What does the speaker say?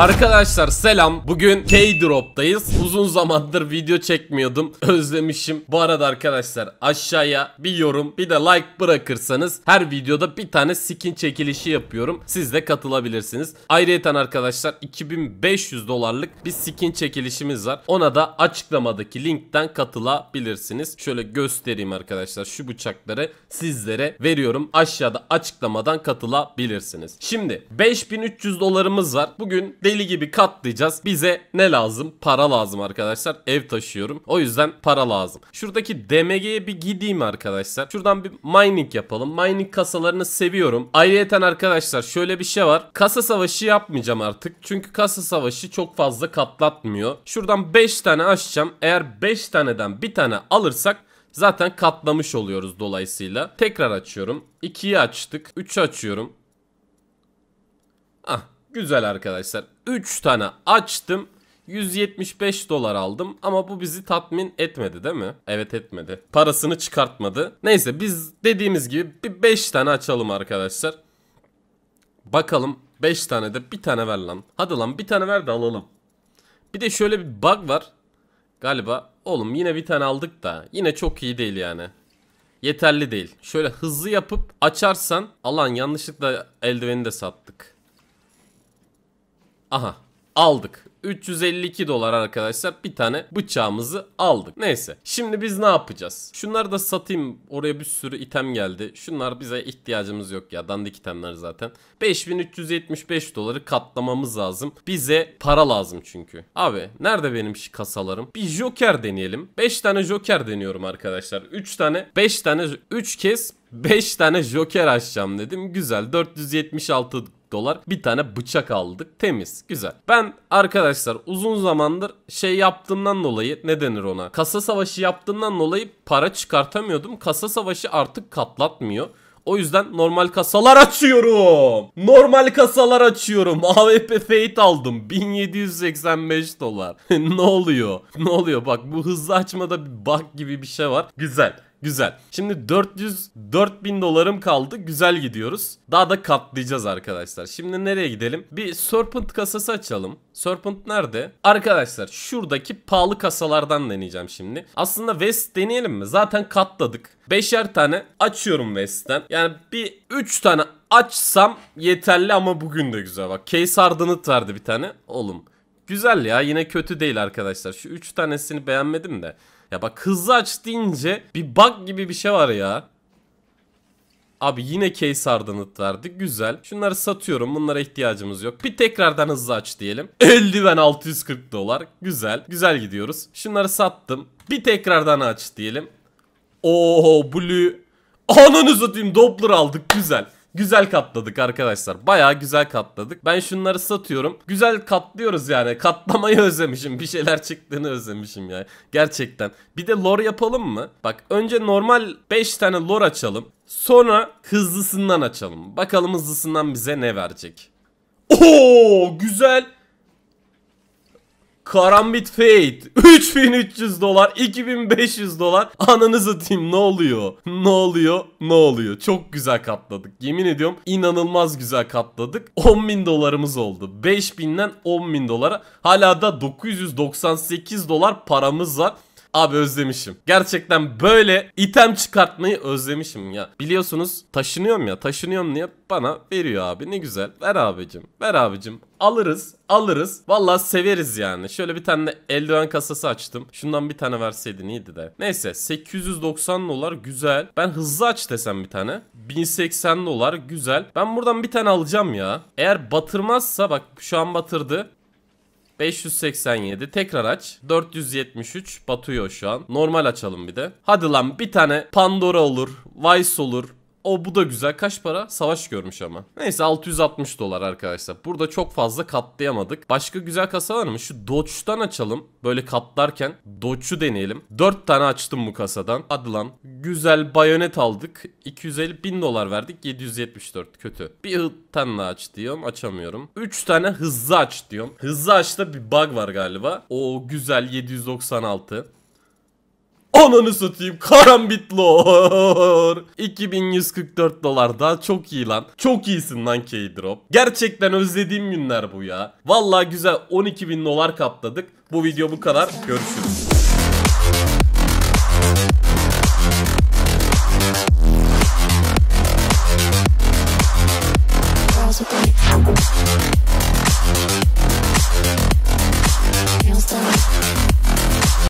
Arkadaşlar selam. Bugün K-Drop'tayız. Uzun zamandır video çekmiyordum. Özlemişim. Bu arada arkadaşlar aşağıya bir yorum bir de like bırakırsanız her videoda bir tane skin çekilişi yapıyorum. Siz de katılabilirsiniz. Ayrıca arkadaşlar 2500 dolarlık bir skin çekilişimiz var. Ona da açıklamadaki linkten katılabilirsiniz. Şöyle göstereyim arkadaşlar şu bıçakları sizlere veriyorum. Aşağıda açıklamadan katılabilirsiniz. Şimdi 5300 dolarımız var. Bugün deli gibi katlayacağız. Bize ne lazım? Para lazım arkadaşlar. Ev taşıyorum. O yüzden para lazım. Şuradaki DMG'ye bir gideyim arkadaşlar. Şuradan bir mining yapalım. Mining kasalarını seviyorum. Ayrıyeten arkadaşlar şöyle bir şey var. Kasa savaşı yapmayacağım artık. Çünkü kasa savaşı çok fazla katlatmıyor. Şuradan 5 tane açacağım. Eğer 5 taneden bir tane alırsak zaten katlamış oluyoruz dolayısıyla. Tekrar açıyorum. 2'yi açtık. 3'ü açıyorum. Ah Güzel arkadaşlar. 3 tane açtım. 175 dolar aldım ama bu bizi tatmin etmedi değil mi? Evet etmedi. Parasını çıkartmadı. Neyse biz dediğimiz gibi bir 5 tane açalım arkadaşlar. Bakalım 5 tane de bir tane ver lan. Hadi lan bir tane ver de alalım. Bir de şöyle bir bug var. Galiba oğlum yine bir tane aldık da yine çok iyi değil yani. Yeterli değil. Şöyle hızlı yapıp açarsan alan yanlışlıkla eldiveni de sattık. Aha aldık. 352 dolar arkadaşlar bir tane bıçağımızı aldık. Neyse şimdi biz ne yapacağız? Şunları da satayım oraya bir sürü item geldi. Şunlar bize ihtiyacımız yok ya dandik itemler zaten. 5375 doları katlamamız lazım. Bize para lazım çünkü. Abi nerede benim kasalarım? Bir joker deneyelim. 5 tane joker deniyorum arkadaşlar. 3 tane 5 tane 3 kez 5 tane joker açacağım dedim. Güzel 476 dolar. Bir tane bıçak aldık. Temiz. Güzel. Ben arkadaşlar uzun zamandır şey yaptığımdan dolayı ne denir ona? Kasa savaşı yaptığımdan dolayı para çıkartamıyordum. Kasa savaşı artık katlatmıyor. O yüzden normal kasalar açıyorum. Normal kasalar açıyorum. AWP Fate aldım. 1785 dolar. ne oluyor? Ne oluyor? Bak bu hızlı açmada bir bug gibi bir şey var. Güzel. Güzel. Şimdi 400 4000 dolarım kaldı. Güzel gidiyoruz. Daha da katlayacağız arkadaşlar. Şimdi nereye gidelim? Bir Serpent kasası açalım. Serpent nerede? Arkadaşlar şuradaki pahalı kasalardan deneyeceğim şimdi. Aslında West deneyelim mi? Zaten katladık. Beşer tane açıyorum West'ten. Yani bir 3 tane açsam yeterli ama bugün de güzel bak. Case Harden'ı verdi bir tane. Oğlum güzel ya yine kötü değil arkadaşlar. Şu 3 tanesini beğenmedim de. Ya bak hızlı aç deyince bir bug gibi bir şey var ya. Abi yine case hardened verdik. Güzel. Şunları satıyorum. Bunlara ihtiyacımız yok. Bir tekrardan hızlı aç diyelim. Eldiven 640 dolar. Güzel. Güzel gidiyoruz. Şunları sattım. Bir tekrardan aç diyelim. Oo blue. Ananı satayım Doppler aldık. Güzel. Güzel katladık arkadaşlar. Baya güzel katladık. Ben şunları satıyorum. Güzel katlıyoruz yani. Katlamayı özlemişim. Bir şeyler çıktığını özlemişim ya. Gerçekten. Bir de lore yapalım mı? Bak önce normal 5 tane lore açalım. Sonra hızlısından açalım. Bakalım hızlısından bize ne verecek. Oo güzel. Karambit Fate 3300 dolar 2500 dolar ananızı diyeyim ne oluyor ne oluyor ne oluyor çok güzel katladık yemin ediyorum inanılmaz güzel katladık 10.000 dolarımız oldu 5000'den 10.000 dolara hala da 998 dolar paramız var Abi özlemişim. Gerçekten böyle item çıkartmayı özlemişim ya. Biliyorsunuz taşınıyorum ya. Taşınıyorum diye bana veriyor abi. Ne güzel. Ver abicim. Ver abicim. Alırız. Alırız. Valla severiz yani. Şöyle bir tane de eldiven kasası açtım. Şundan bir tane verseydin iyiydi de. Neyse 890 dolar güzel. Ben hızlı aç desem bir tane. 1080 dolar güzel. Ben buradan bir tane alacağım ya. Eğer batırmazsa bak şu an batırdı. 587 tekrar aç. 473 batıyor şu an. Normal açalım bir de. Hadi lan bir tane Pandora olur. Vice olur. O bu da güzel. Kaç para? Savaş görmüş ama. Neyse 660 dolar arkadaşlar. Burada çok fazla katlayamadık. Başka güzel kasa var mı? Şu Dodge'dan açalım. Böyle katlarken Dodge'u deneyelim. 4 tane açtım bu kasadan. Hadi lan. Güzel bayonet aldık. 250 bin dolar verdik. 774 kötü. Bir tane daha aç diyorum. Açamıyorum. 3 tane hızlı aç diyorum. Hızlı açta bir bug var galiba. O güzel 796. Onunu satayım. Karambitlor. 2144 dolar daha çok iyi lan. Çok iyisin lan K-Drop. Gerçekten özlediğim günler bu ya. Valla güzel 12.000 dolar kapladık. Bu video bu kadar. Görüşürüz.